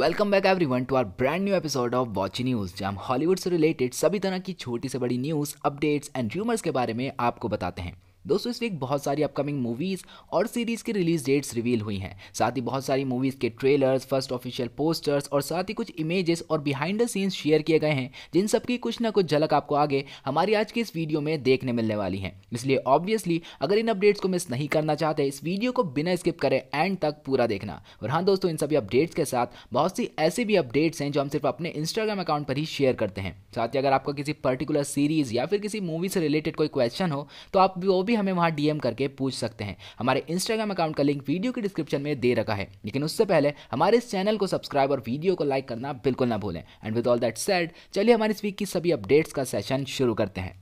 welcome back every one to our brand new episode of watch news जहाँ Hollywood से related सभी तरह की छोटी से बड़ी न्यूज़ अपडेट्स एंड र्यूमर्स के बारे में आपको बताते हैं दोस्तों इस वीक बहुत सारी अपकमिंग मूवीज़ और सीरीज़ की रिलीज डेट्स रिवील हुई हैं साथ ही बहुत सारी मूवीज़ के ट्रेलर्स फर्स्ट ऑफिशियल पोस्टर्स और साथ ही कुछ इमेजेस और बिहाइंड द सीन्स शेयर किए गए हैं जिन सब की कुछ ना कुछ झलक आपको आगे हमारी आज की इस वीडियो में देखने मिलने वाली है इसलिए ऑब्वियसली अगर इन अपडेट्स को मिस नहीं करना चाहते इस वीडियो को बिना स्किप करें एंड तक पूरा देखना और हाँ दोस्तों इन सभी अपडेट्स के साथ बहुत सी ऐसी भी अपडेट्स हैं जो हम सिर्फ अपने इंस्टाग्राम अकाउंट पर ही शेयर करते हैं साथ ही अगर आपका किसी पर्टिकुलर सीरीज़ या फिर किसी मूवी से रिलेटेड कोई क्वेश्चन हो तो आप वो भी भी हमें वहाँ डीएम करके पूछ सकते हैं हमारे इंस्टाग्राम अकाउंट का लिंक वीडियो के डिस्क्रिप्शन में दे रखा है लेकिन उससे पहले हमारे इस चैनल को सब्सक्राइब और वीडियो को लाइक करना बिल्कुल ना भूलें and with all that said चलिए हमारे इस वीक की सभी अपडेट्स का सेशन शुरू करते हैं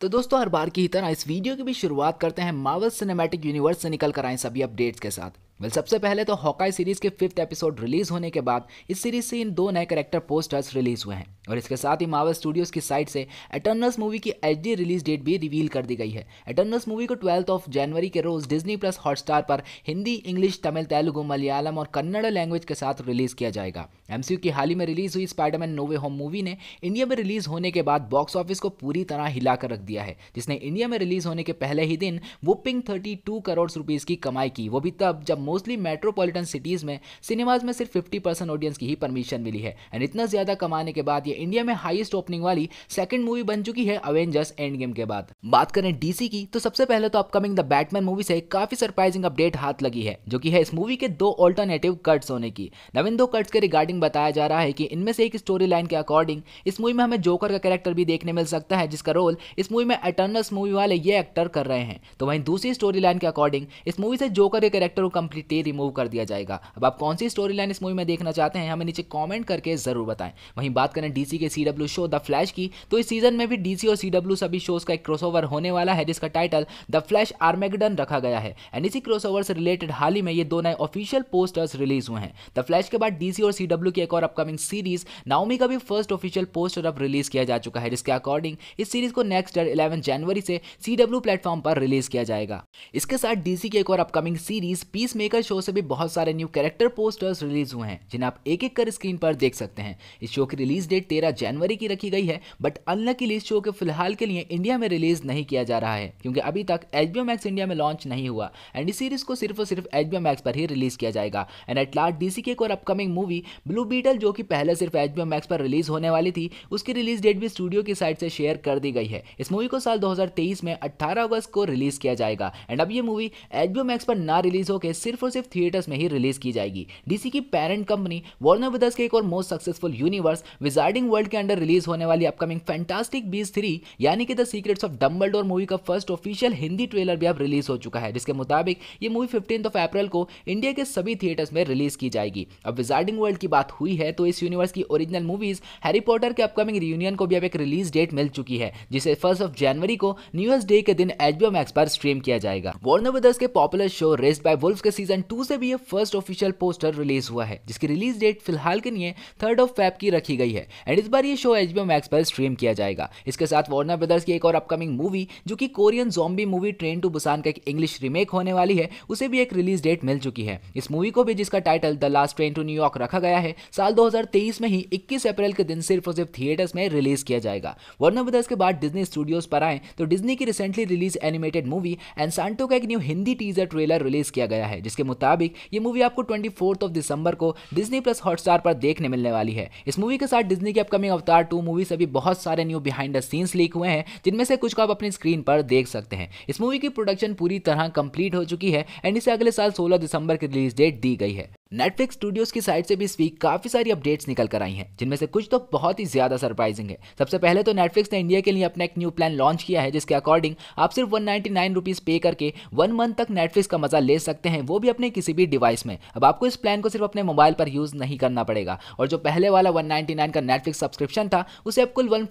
तो दोस्तों हर बार की ही तरह इस वीडियो की भी शुरुआत करते हैं मावल सिनेमैटिक यूनिवर्स से निकल कर आए सभी अपडेट्स के साथ वेल सबसे पहले तो हॉकाई सीरीज के फिफ्थ एपिसोड रिलीज होने के बाद इस सीरीज से इन दो नए करेक्टर पोस्टर्स रिलीज हुए हैं और इसके साथ ही मावल स्टूडियोज की साइट से एटर्नल्स मूवी की एच रिलीज डेट भी रिवील कर दी गई है एटर्नल्स मूवी को ट्वेल्थ ऑफ जनवरी के रोज डिज्नी प्लस हॉटस्टार पर हिंदी इंग्लिश तमिल तेलुगु मलयालम और कन्नड़ लैंग्वेज के साथ रिलीज किया जाएगा एमसीयू की हाल ही में रिलीज हुई स्पाइडरमैन नोवे होम मूवी ने इंडिया में रिलीज होने के बाद बॉक्स ऑफिस को पूरी तरह हिलाकर रख दिया है जिसने इंडिया में रिलीज होने के पहले ही दिन वुपिंग थर्टी करोड़ रुपीज की कमाई की वो भी तब जब मोस्टली मेट्रोपॉलिटन सिटीज में सिनेमाज में सिर्फ फिफ्टी ऑडियंस की ही परमिशन मिली है एंड इतना ज्यादा कमाने के बाद के इंडिया में हाईएस्ट ओपनिंग वाली सेकंड मूवी बन चुकी है अवेंजर्स एंड गेम के बाद बात करें डीसी की तो सबसे पहले तो अपकमिंग द बैटमैन मूवी से काफी सरप्राइजिंग अपडेट हाथ लगी है जो की है इस मूवी के दो ऑल्टरनेटिव कट्स होने की नवीन दो कट्स के रिगार्डिंग बताया जा रहा है कि इनमें से एक स्टोरी लाइन के अकॉर्डिंग इस मूवी में हमें जोकर का कैरेक्टर भी देखने मिल सकता है जिसका रोल इस मूवी में अटर्नल्स मूवी वाले ये एक्टर कर रहे हैं तो वहीं दूसरी स्टोरी लाइन के अकॉर्डिंग इस मूवी से जोकर के कैरेक्टर को कंप्लीटली रिमूव कर दिया जाएगा अब आप कौन सी स्टोरी लाइन इस मूवी में देखना चाहते हैं हमें नीचे कॉमेंट करके जरूर बताएं वहीं बात करें डी डीसी के C W show the Flash की तो इस सीजन में भी डीसी और सी डब्ल्यू सभी शोज का एक क्रॉसओवर होने वाला है जिसका टाइटल द फ्लैश आर्मेगडन रखा गया है एंड इसी क्रॉसओवर से रिलेटेड हाल ही में ये दो नए ऑफिशियल पोस्टर्स रिलीज हुए हैं द फ्लैश के बाद डीसी और सी डब्ल्यू की एक और अपकमिंग सीरीज नाउमी का भी फर्स्ट ऑफिशियल पोस्टर अब रिलीज किया जा चुका है जिसके अकॉर्डिंग इस सीरीज को नेक्स्ट ईयर इलेवन जनवरी से सी डब्ल्यू प्लेटफॉर्म पर रिलीज किया जाएगा इसके साथ डीसी की एक और upcoming series peacemaker show से भी बहुत सारे न्यू कैरेक्टर पोस्टर्स रिलीज हुए हैं जिन्हें आप एक एक कर स्क्रीन पर देख सकते हैं इस शो की रिलीज डेट 13 जनवरी की रखी गई है बट अनलकी इस शो के फिलहाल के लिए इंडिया में रिलीज नहीं किया जा रहा है क्योंकि अभी तक एच बी मैक्स इंडिया में लॉन्च नहीं हुआ एंड इस सीरीज को सिर्फ और सिर्फ एच बी मैक्स पर ही रिलीज किया जाएगा एंड एट लास्ट डीसी की एक और अपकमिंग मूवी ब्लू बीटल जो कि पहले सिर्फ एच बी मैक्स पर रिलीज होने वाली थी उसकी रिलीज डेट भी स्टूडियो की साइड से शेयर कर दी गई है इस मूवी को साल दो में अट्ठारह अगस्त को रिलीज किया जाएगा एंड अब ये मूवी एच मैक्स पर ना रिलीज होकर सिर्फ और सिर्फ थिएटर्स में ही रिलीज की जाएगी डीसी की पेरेंट कंपनी वॉर्नर ब्रदर्स के एक और most successful universe wizarding Disney world के अंडर रिलीज होने वाली अपकमिंग फैंटास्टिक बीस थ्री यानी कि द सीक्रेट्स ऑफ डम्बल मूवी का फर्स्ट ऑफिशियल हिंदी ट्रेलर भी अब रिलीज हो चुका है जिसके मुताबिक ये मूवी फिफ्टीन ऑफ अप्रैल को इंडिया के सभी थिएटर्स में रिलीज की जाएगी अब विजार्डिंग वर्ल्ड की बात हुई है तो इस यूनिवर्स की ओरिजिनल मूवीज हैरी पॉटर के अपकमिंग रियूनियन को भी अब एक रिलीज डेट मिल चुकी है जिसे फर्स्ट ऑफ जनवरी को न्यू ईयर डे के दिन एचबीओ मैक्स पर स्ट्रीम किया जाएगा वार्नर ब्रदर्स के popular show raised by wolf के सीजन टू से भी ये फर्स्ट ऑफिशियल पोस्टर रिलीज हुआ है जिसकी रिलीज डेट फिलहाल के लिए थर्ड ऑफ फैब की रखी गई है एंड इस बार ये शो एच मैक्स पर स्ट्रीम किया जाएगा इसके साथ वार्नर ब्रदर्स की एक और अपकमिंग मूवी जो कि Korean zombie movie train to Busan का एक इंग्लिश रीमेक होने वाली है उसे भी एक रिलीज डेट मिल चुकी है इस मूवी को भी जिसका title the last train to New York रखा गया है साल दो में ही इक्कीस अप्रैल के दिन सिर्फ और सिर्फ थिएटर्स में रिलीज किया जाएगा वार्नर ब्रदर्स के बाद डिजनी स्टूडियोज पर आए तो डिजनी की recently release animated movie Encanto का एक new Hindi teaser trailer release किया गया है जिसके मुताबिक ये मूवी आपको ट्वेंटी ऑफ दिसंबर को डिजनी प्लस हॉटस्टार पर देखने मिलने वाली है इस मूवी के साथ डिजनी के अपकमिंग अवतार टू से भी बहुत सारे new behind the scenes leak हुए हैं जिनमें से कुछ को आप अपनी स्क्रीन पर देख सकते हैं इस मूवी की प्रोडक्शन पूरी तरह कंप्लीट हो चुकी है एंड इसे अगले साल सोलह दिसंबर की रिलीज डेट दी गई है नेटफ्लिक्स स्टूडियोज की साइड से भी इस वीक काफी सारी अपडेट्स निकल कर आई हैं जिनमें से कुछ तो बहुत ही ज्यादा सरप्राइजिंग है सबसे पहले तो नेटफ्लिक्स ने इंडिया के लिए अपना एक न्यू प्लान लॉन्च किया है जिसके अकॉर्डिंग आप सिर्फ वन नाइन्टी पे करके वन मंथ तक नेटफ्लिक्स का मजा ले सकते हैं वो भी अपने किसी भी डिवाइस में अब आपको इस प्लान को सिर्फ अपने मोबाइल पर यूज नहीं करना पड़ेगा और जो पहले वाला वन का नेटफ्लिक्स सब्सक्रिप्शन था उसे अब कुल वन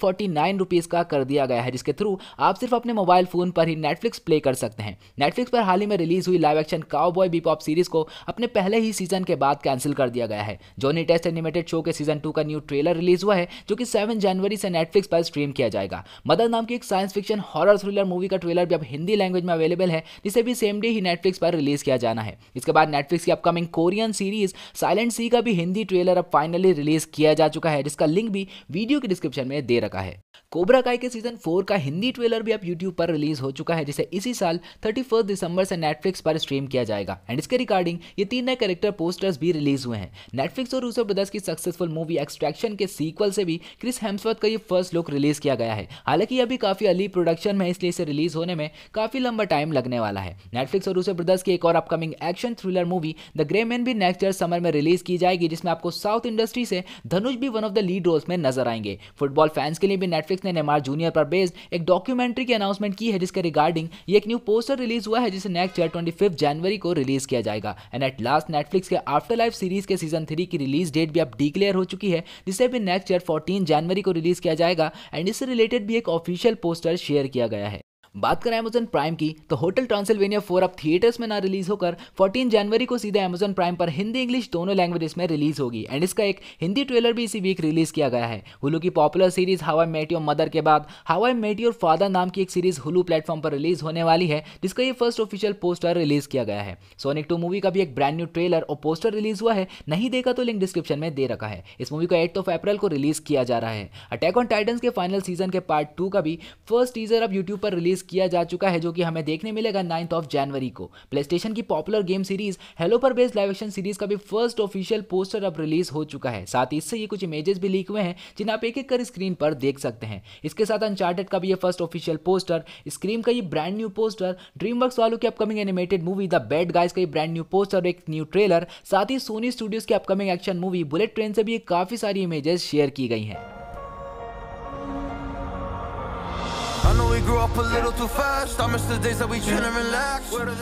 का कर दिया गया है जिसके थ्रू आप सिर्फ अपने मोबाइल फोन पर ही नेटफ्लिक्स प्ले कर सकते हैं नेटफ्लिक्स पर हाल ही में रिलीज हुई live action cowboy bebop series को अपने पहले ही सीजन के बाद कैंसिल कर दिया गया है जॉनी टेस्ट एनिमेटेड शो के सीजन टू का न्यू ट्रेलर रिलीज हुआ है जो कि सेवन जनवरी से नेटफ्लिक्स पर स्ट्रीम किया जाएगा मदर नाम की एक science fiction horror thriller movie का ट्रेलर भी अब हिंदी लैंग्वेज में अवेलेबल है जिसे भी सेम डे ही नेटफ्लिक्स पर रिलीज किया जाना है इसके बाद नेटफ्लिक्स की upcoming Korean series silent sea का भी हिंदी ट्रेलर अब फाइनली रिलीज किया जा चुका है जिसका लिंक भी वीडियो के डिस्क्रिप्शन में दे रखा है कोबरा काय के सीजन फोर का हिंदी ट्रेलर भी अब यूट्यूब पर रिलीज हो चुका है जिसे इसी साल थर्टी दिसंबर से नेटफ्लिक्स पर स्ट्रीम किया जाएगा एंड इसके रिगार्डिंग ये तीन नए कैरेक्टर पोस्टर्स भी रिलीज हुए हैं नेटफ्लिक्स और रूसो ब्रदर्स की सक्सेसफुल मूवी एक्सट्रैक्शन के सीक्वल से भी क्रिस हेम्सवर्थ का ये फर्स्ट लुक रिलीज किया गया है हालांकि अभी काफी अली प्रोडक्शन में इसलिए इसे रिलीज होने में काफी लंबा टाइम लगने वाला है नेटफ्लिक्स और रूसो ब्रदर्स की एक और upcoming action thriller movie the gray man भी नेक्स्ट ईयर समर में रिलीज की जाएगी जिसमें आपको साउथ इंडस्ट्री से धनुष भी one of the lead roles में नजर आएंगे फुटबॉल फैंस के लिए भी नेटफ्लिक्स नेटफ्लिक्स ने नेमार जूनियर पर बेस्ड एक डॉक्यूमेंट्री की अनाउंसमेंट की है जिसके रिगार्डिंग ये एक न्यू पोस्टर रिलीज हुआ है जिसे नेक्स्ट ईयर ट्वेंटी जनवरी को रिलीज किया जाएगा एंड एट लास्ट नेटफ्लिक्स के आफ्टर लाइफ सीरीज के सीजन थ्री की रिलीज डेट भी अब डिक्लेयर हो चुकी है जिसे भी नेक्स्ट ईयर फोर्टीन जनवरी को रिलीज किया जाएगा एंड इससे रिलेटेड भी एक ऑफिशियल पोस्टर शेयर किया गया है बात करें अमेजन प्राइम की तो होटल ट्रांसिल्वेनिया फोर अब थिएटर्स में ना रिलीज होकर 14 जनवरी को सीधे अमेजन प्राइम पर हिंदी इंग्लिश दोनों लैंग्वेजेस में रिलीज होगी एंड इसका एक हिंदी ट्रेलर भी इसी वीक रिलीज किया गया है हुलू की popular series how I met your mother के बाद हवाई मेट योर फादर नाम की एक सीरीज हुलू प्लेटफॉर्म पर रिलीज होने वाली है जिसका यह फर्स्ट ऑफिशियल पोस्टर रिलीज किया गया है सोनिक टू मूवी का भी एक ब्रांड न्यू ट्रेलर और पोस्टर रिलीज हुआ है नहीं देखा तो लिंक डिस्क्रिप्शन में दे रखा है इस मूवी को एट ऑफ अप्रैल को रिलीज किया जा रहा है अटैक ऑन टाइटन्स के फाइनल सीजन के पार्ट टू का भी फर्स्ट टीजर अब यूट्यूब पर रिलीज रिलीज किया जा चुका है जो कि हमें देखने मिलेगा नाइन्थ ऑफ जनवरी को प्ले की पॉपुलर गेम सीरीज हेलो पर बेस्ड लाइव एक्शन सीरीज का भी फर्स्ट ऑफिशियल पोस्टर अब रिलीज हो चुका है साथ ही इससे ये कुछ इमेजेस भी लीक हुए हैं जिन्हें आप एक एक कर स्क्रीन पर देख सकते हैं इसके साथ अनचार्टेड का भी ये फर्स्ट ऑफिशियल पोस्टर स्क्रीम का ये ब्रांड न्यू पोस्टर ड्रीम वालों की upcoming animated movie the Bad Guys का ब्रांड न्यू पोस्टर एक न्यू ट्रेलर साथ ही सोनी स्टूडियोज की upcoming action movie Bullet Train से भी काफी सारी इमेजेस शेयर की गई हैं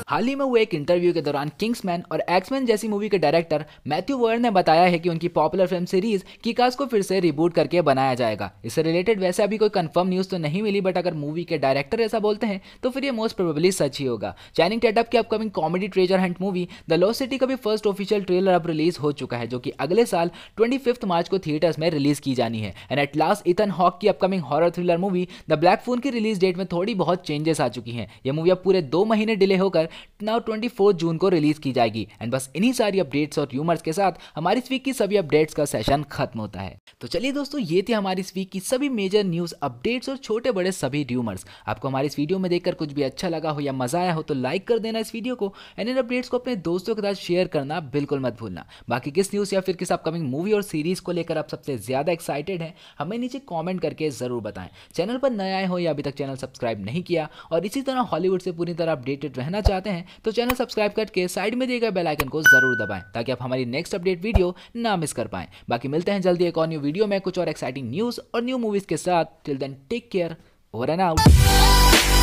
हाल ही में हुए एक इंटरव्यू के दौरान किंग्समैन और एक्समैन जैसी मूवी के डायरेक्टर मैथ्यू वर्न ने बताया है कि उनकी पॉपुलर फिल्म सीरीज किकास को फिर से रिबूट करके बनाया जाएगा इससे रिलेटेड वैसे अभी कोई कंफर्म न्यूज तो नहीं मिली बट अगर मूवी के डायरेक्टर ऐसा बोलते हैं तो फिर ये मोस्ट प्रोबेबली सच ही होगा चैनिंग टेटअप की upcoming comedy treasure hunt movie the लॉ सिटी का भी फर्स्ट ऑफिशियल ट्रेलर अब रिलीज हो चुका है जो कि अगले साल ट्वेंटी मार्च को थिएटर्स में रिलीज की जानी है and at last Ethan Hawke की upcoming horror thriller movie the Black Phone की रिलीज डेट डेट में थोड़ी बहुत चेंजेस आ चुकी हैं यह मूवी अब पूरे दो महीने डिले होकर नाउ ट्वेंटी जून को रिलीज की जाएगी एंड बस इन्हीं सारी अपडेट्स और यूमर्स के साथ हमारी इस वीक की सभी अपडेट्स का सेशन खत्म होता है तो चलिए दोस्तों ये थी हमारी इस वीक की सभी मेजर न्यूज अपडेट्स और छोटे बड़े सभी र्यूमर्स आपको हमारी इस वीडियो में देखकर कुछ भी अच्छा लगा हो या मजा आया हो तो लाइक कर देना इस वीडियो को एंड इन अपडेट्स को अपने दोस्तों के साथ शेयर करना बिल्कुल मत भूलना बाकी किस न्यूज या फिर किस अपकमिंग मूवी और सीरीज को लेकर आप सबसे ज्यादा एक्साइटेड हैं हमें नीचे कॉमेंट करके जरूर बताएं चैनल पर नए आए हो या अभी तक चैनल सब्सक्राइब नहीं किया और इसी तरह हॉलीवुड से पूरी तरह अपडेटेड रहना चाहते हैं तो चैनल सब्सक्राइब करके साइड में दिए गए बेलाइकन को जरूर दबाएं ताकि आप हमारी नेक्स्ट अपडेट वीडियो ना मिस कर पाएं बाकी मिलते हैं जल्दी एक और न्यू वीडियो में कुछ और एक्साइटिंग न्यूज़ और न्यू मूवीज़ के साथ till then take care over and out